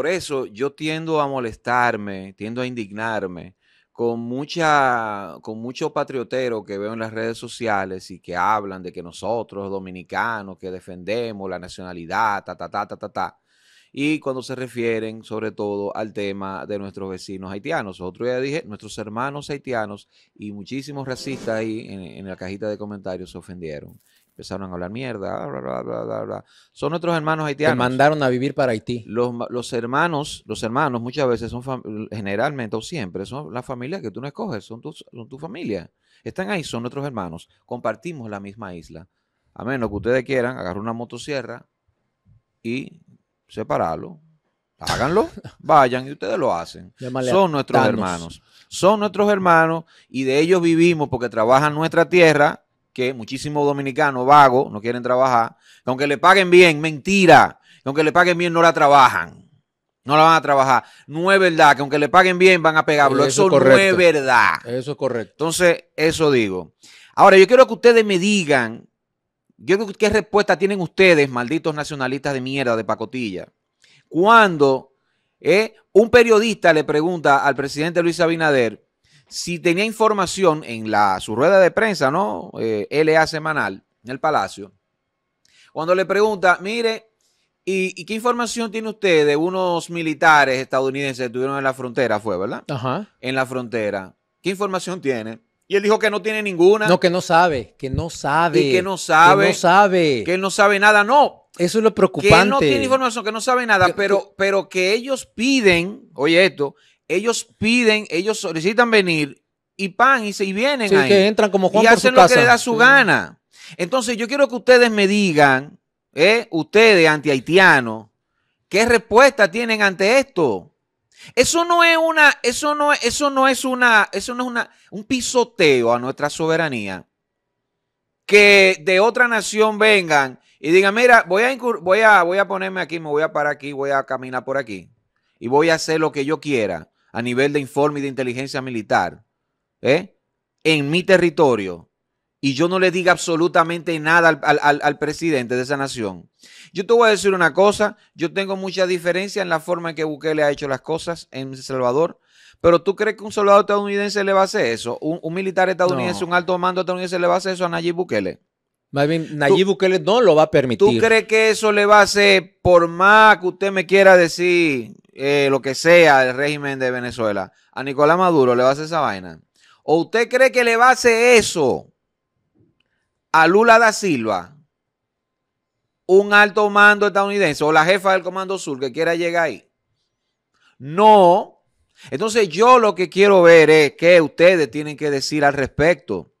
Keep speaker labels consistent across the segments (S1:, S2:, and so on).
S1: por eso yo tiendo a molestarme, tiendo a indignarme con, mucha, con mucho patriotero que veo en las redes sociales y que hablan de que nosotros, dominicanos, que defendemos la nacionalidad, ta, ta, ta, ta, ta, Y cuando se refieren sobre todo al tema de nuestros vecinos haitianos. Otro día dije, nuestros hermanos haitianos y muchísimos racistas ahí en, en la cajita de comentarios se ofendieron. Empezaron a hablar mierda, bla, bla, bla, bla, bla. Son otros hermanos haitianos. Te mandaron a vivir para Haití. Los, hermanos, los hermanos muchas veces son, generalmente o siempre, son la familia que tú no escoges, son tu, son tu familia. Están ahí, son nuestros hermanos. Compartimos la misma isla. A menos que ustedes quieran agarrar una motosierra y separarlo. Háganlo, vayan y ustedes lo hacen.
S2: son nuestros hermanos.
S1: Son nuestros hermanos y de ellos vivimos porque trabajan nuestra tierra que muchísimos dominicanos vagos no quieren trabajar, aunque le paguen bien, mentira, aunque le paguen bien no la trabajan. No la van a trabajar. No es verdad que aunque le paguen bien van a pegarlo. Eso, no es verdad. Eso es correcto. Entonces, eso digo. Ahora, yo quiero que ustedes me digan, yo creo que qué respuesta tienen ustedes, malditos nacionalistas de mierda de pacotilla, cuando eh, un periodista le pregunta al presidente Luis Abinader si tenía información en la, su rueda de prensa, ¿no? Eh, LA semanal, en el Palacio, cuando le pregunta, mire, ¿y, qué información tiene usted de unos militares estadounidenses que estuvieron en la frontera? Fue, ¿verdad? Ajá. En la frontera. ¿Qué información tiene?
S2: Y él dijo que no tiene ninguna. No, que no sabe, que no sabe. Y que no sabe. Que no sabe. Que no sabe nada, no. Eso es lo preocupante. Que no tiene
S1: información, que no sabe nada, pero, pero que ellos piden, oye esto, ellos piden, ellos solicitan venir y pan y se vienen sí, que entran
S2: como Juan y hacen lo que les da su
S1: gana. Entonces yo quiero que ustedes me digan, eh, ustedes antihaitianos, qué respuesta tienen ante esto. Eso no es una, eso no, eso no es una, eso no es una, un pisoteo a nuestra soberanía. Que de otra nación vengan y digan, mira, voy a, voy a, voy a ponerme aquí, me voy a parar aquí, voy a caminar por aquí y voy a hacer lo que yo quiera a nivel de informe y de inteligencia militar ¿eh? en mi territorio y yo no le diga absolutamente nada al, presidente de esa nación. Yo te voy a decir una cosa, yo tengo mucha diferencia en la forma en que Bukele ha hecho las cosas en El Salvador, pero ¿tú crees que un soldado estadounidense le va a hacer eso? ¿Un, militar estadounidense, un alto mando estadounidense le va a hacer eso a Nayib Bukele?
S2: Más Nayib Bukele no lo va a permitir.
S1: ¿Tú crees que eso le va a hacer, por más que usted me quiera decir, eh, lo que sea el régimen de Venezuela, a Nicolás Maduro le va a hacer esa vaina. ¿O usted cree que le va a hacer eso a Lula da Silva, un alto mando estadounidense o la jefa del Comando Sur que quiera llegar ahí? No. Entonces yo lo que quiero ver es qué ustedes tienen que decir al respecto.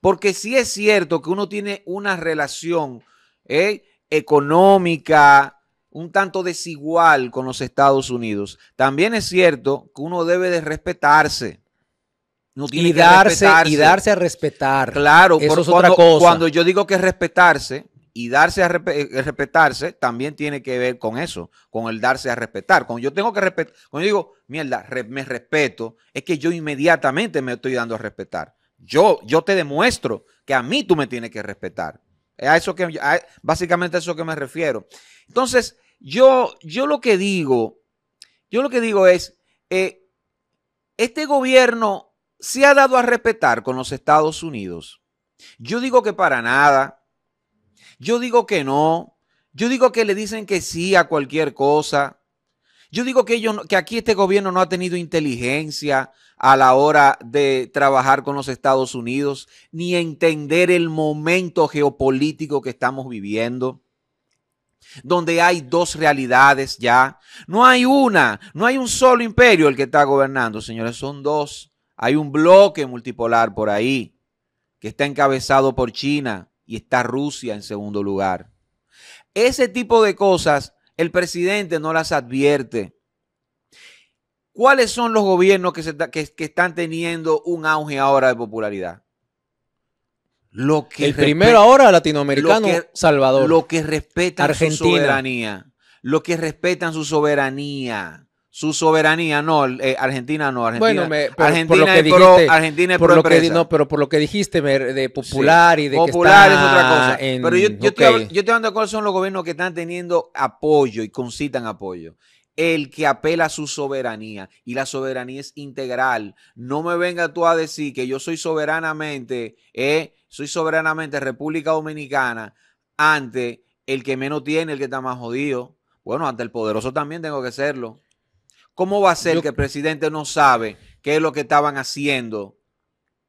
S1: Porque si es cierto que uno tiene una relación eh, económica, un tanto desigual con los Estados Unidos. También es cierto que uno debe de respetarse. y, darse, y darse
S2: a respetar. Claro, Eso cuando,
S1: yo digo que respetarse, y darse a eh, respetarse también tiene que ver con eso, con el darse a respetar. Cuando yo tengo que respetar, cuando digo, mierda, me respeto, es que yo inmediatamente me estoy dando a respetar. Yo, yo te demuestro que a mí tú me tienes que respetar. A eso que, básicamente a eso que me refiero. Entonces, yo, yo lo que digo, yo lo que digo es, eh, este gobierno se ha dado a respetar con los Estados Unidos. Yo digo que para nada. Yo digo que no. Yo digo que le dicen que sí a cualquier cosa. Yo digo que, aquí este gobierno no ha tenido inteligencia a la hora de trabajar con los Estados Unidos, ni entender el momento geopolítico que estamos viviendo donde hay dos realidades ya. No hay una, no hay un solo imperio el que está gobernando, señores, son dos. Hay un bloque multipolar por ahí que está encabezado por China y está Rusia en segundo lugar. Ese tipo de cosas el presidente no las advierte. ¿Cuáles son los gobiernos que, están teniendo un auge ahora de popularidad?
S2: Lo que el primero ahora latinoamericano, Salvador. Lo que respetan su soberanía.
S1: Lo que respetan su soberanía su soberanía, no, eh, Argentina no, Argentina. es por lo que dijiste, pro, no, pero por lo que dijiste de
S2: popular y de que está es otra cosa. pero yo, yo, estoy, yo
S1: hablando de cuáles son los gobiernos que están teniendo apoyo y concitan apoyo el que apela a su soberanía y la soberanía es integral. No me venga tú a decir que yo soy soberanamente, eh, soy soberanamente República Dominicana ante el que menos tiene, el que está más jodido. Bueno, ante el poderoso también tengo que serlo. ¿Cómo va a ser que el presidente no sabe qué es lo que estaban haciendo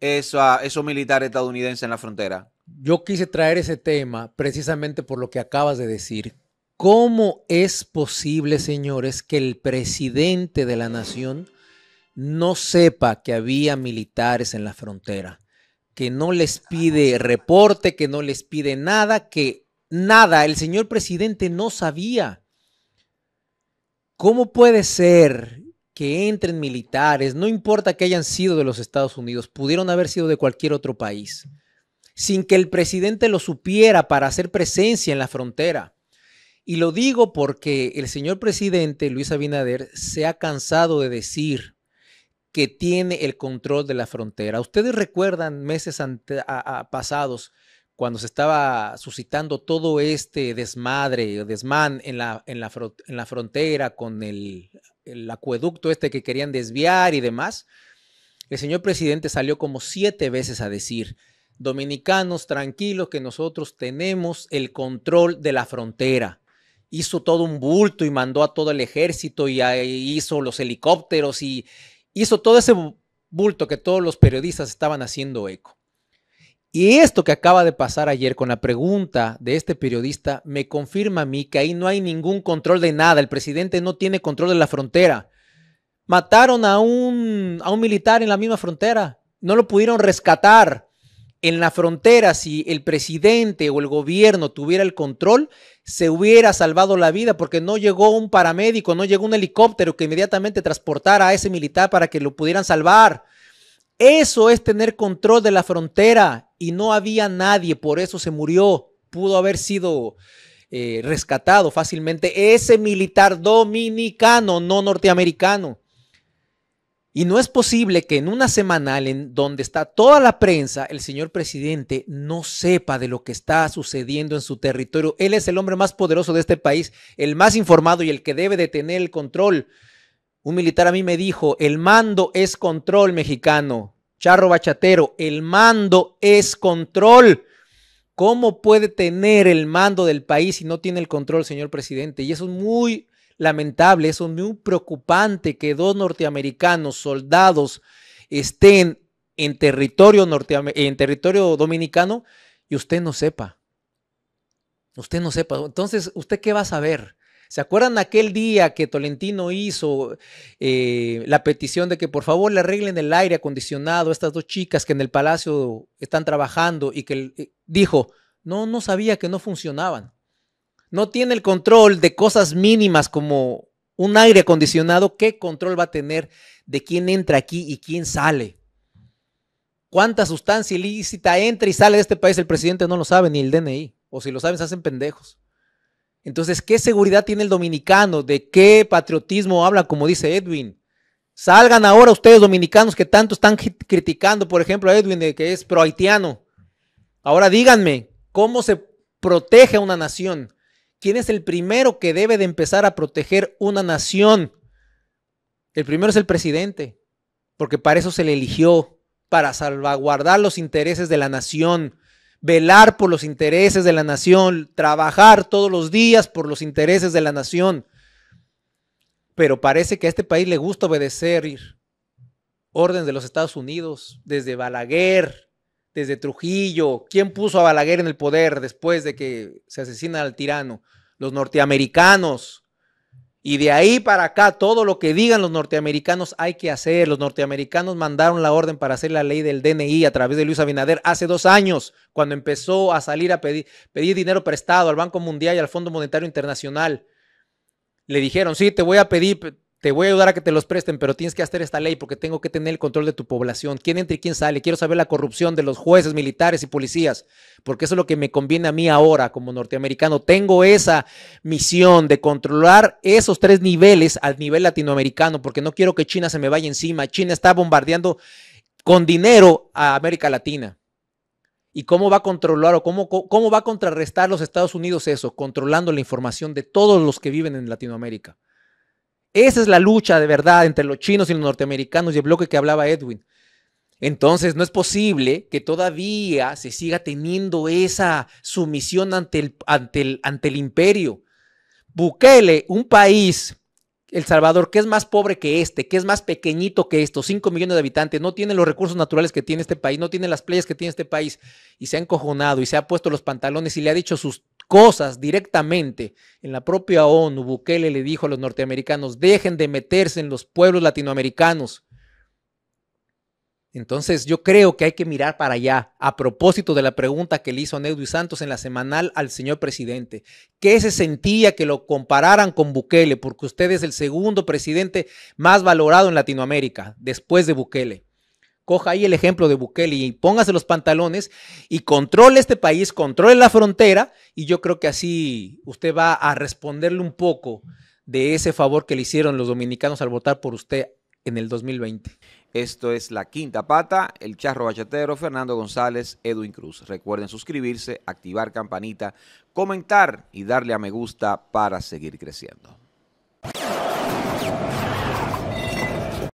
S1: esos militares estadounidenses en la frontera?
S2: Yo quise traer ese tema precisamente por lo que acabas de decir. ¿Cómo es posible, señores, que el presidente de la nación no sepa que había militares en la frontera? Que no les pide reporte, que no les pide nada, que nada, el señor presidente no sabía. ¿Cómo puede ser que entren militares, no importa que hayan sido de los Estados Unidos, pudieron haber sido de cualquier otro país, sin que el presidente lo supiera para hacer presencia en la frontera? Y lo digo porque el señor presidente Luis Abinader se ha cansado de decir que tiene el control de la frontera. Ustedes recuerdan meses pasados cuando se estaba suscitando todo este desmadre, desmán en la, en la, en la frontera con el, el, acueducto este que querían desviar y demás, el señor presidente salió como siete veces a decir, dominicanos, tranquilos, que nosotros tenemos el control de la frontera. Hizo todo un bulto y mandó a todo el ejército y hizo los helicópteros y hizo todo ese bulto que todos los periodistas estaban haciendo eco. Y esto que acaba de pasar ayer con la pregunta de este periodista me confirma a mí que ahí no hay ningún control de nada. El presidente no tiene control de la frontera. Mataron a un, a un militar en la misma frontera. No lo pudieron rescatar. En la frontera, si el presidente o el gobierno tuviera el control, se hubiera salvado la vida porque no llegó un paramédico, no llegó un helicóptero que inmediatamente transportara a ese militar para que lo pudieran salvar. Eso es tener control de la frontera y no había nadie, por eso se murió. Pudo haber sido eh, rescatado fácilmente ese militar dominicano, no norteamericano. Y no es posible que en una semanal en donde está toda la prensa, el señor presidente no sepa de lo que está sucediendo en su territorio. Él es el hombre más poderoso de este país, el más informado y el que debe de tener el control. Un militar a mí me dijo, el mando es control mexicano. Charro Bachatero, el mando es control. ¿Cómo puede tener el mando del país si no tiene el control, señor presidente? Y eso es muy lamentable, eso es muy preocupante que dos norteamericanos, soldados, estén en territorio, en territorio dominicano y usted no sepa. Usted no sepa. Entonces, ¿usted qué va a saber? ¿Se acuerdan aquel día que Tolentino hizo eh, la petición de que por favor le arreglen el aire acondicionado a estas dos chicas que en el palacio están trabajando y que eh, dijo, no, no sabía que no funcionaban. No tiene el control de cosas mínimas como un aire acondicionado. ¿Qué control va a tener de quién entra aquí y quién sale? ¿Cuánta sustancia ilícita entra y sale de este país? El presidente no lo sabe, ni el DNI. O si lo saben, se hacen pendejos. Entonces, ¿qué seguridad tiene el dominicano? ¿De qué patriotismo habla, como dice Edwin? Salgan ahora ustedes dominicanos que tanto están criticando, por ejemplo, a Edwin, de que es pro Ahora díganme, ¿cómo se protege a una nación? ¿Quién es el primero que debe de empezar a proteger una nación? El primero es el presidente, porque para eso se le eligió, para salvaguardar los intereses de la nación, velar por los intereses de la nación, trabajar todos los días por los intereses de la nación. Pero parece que a este país le gusta obedecer órdenes de los Estados Unidos, desde Balaguer, desde Trujillo. ¿Quién puso a Balaguer en el poder después de que se asesina al tirano? Los norteamericanos. Y de ahí para acá, todo lo que digan los norteamericanos hay que hacer. Los norteamericanos mandaron la orden para hacer la ley del DNI a través de Luis Abinader hace dos años, cuando empezó a salir a pedir, pedir dinero prestado al Banco Mundial y al Fondo Monetario Internacional. Le dijeron, sí, te voy a pedir, te voy a ayudar a que te los presten, pero tienes que hacer esta ley porque tengo que tener el control de tu población. ¿Quién entra y quién sale? Quiero saber la corrupción de los jueces, militares y policías, porque eso es lo que me conviene a mí ahora como norteamericano. Tengo esa misión de controlar esos tres niveles al nivel latinoamericano, porque no quiero que China se me vaya encima. China está bombardeando con dinero a América Latina. ¿Y cómo va a controlar o cómo, cómo va a contrarrestar los Estados Unidos eso? Controlando la información de todos los que viven en Latinoamérica. Esa es la lucha de verdad entre los chinos y los norteamericanos y el bloque que hablaba Edwin. Entonces, no es posible que todavía se siga teniendo esa sumisión ante el, ante el, ante el imperio. Bukele, un país, El Salvador, que es más pobre que este, que es más pequeñito que estos, 5 millones de habitantes, no tiene los recursos naturales que tiene este país, no tiene las playas que tiene este país, y se ha encojonado y se ha puesto los pantalones y le ha dicho sus cosas directamente. En la propia ONU, Bukele le dijo a los norteamericanos, dejen de meterse en los pueblos latinoamericanos. Entonces yo creo que hay que mirar para allá a propósito de la pregunta que le hizo y Santos en la semanal al señor presidente. ¿Qué se sentía que lo compararan con Bukele? Porque usted es el segundo presidente más valorado en Latinoamérica después de Bukele. Coja ahí el ejemplo de Bukele y póngase los pantalones y controle este país, controle la frontera y yo creo que así usted va a responderle un poco de ese favor que le hicieron los dominicanos al votar por usted en el 2020. Esto es La Quinta Pata, el charro bachatero, Fernando González,
S1: Edwin Cruz. Recuerden suscribirse, activar campanita, comentar y darle a me gusta para seguir creciendo.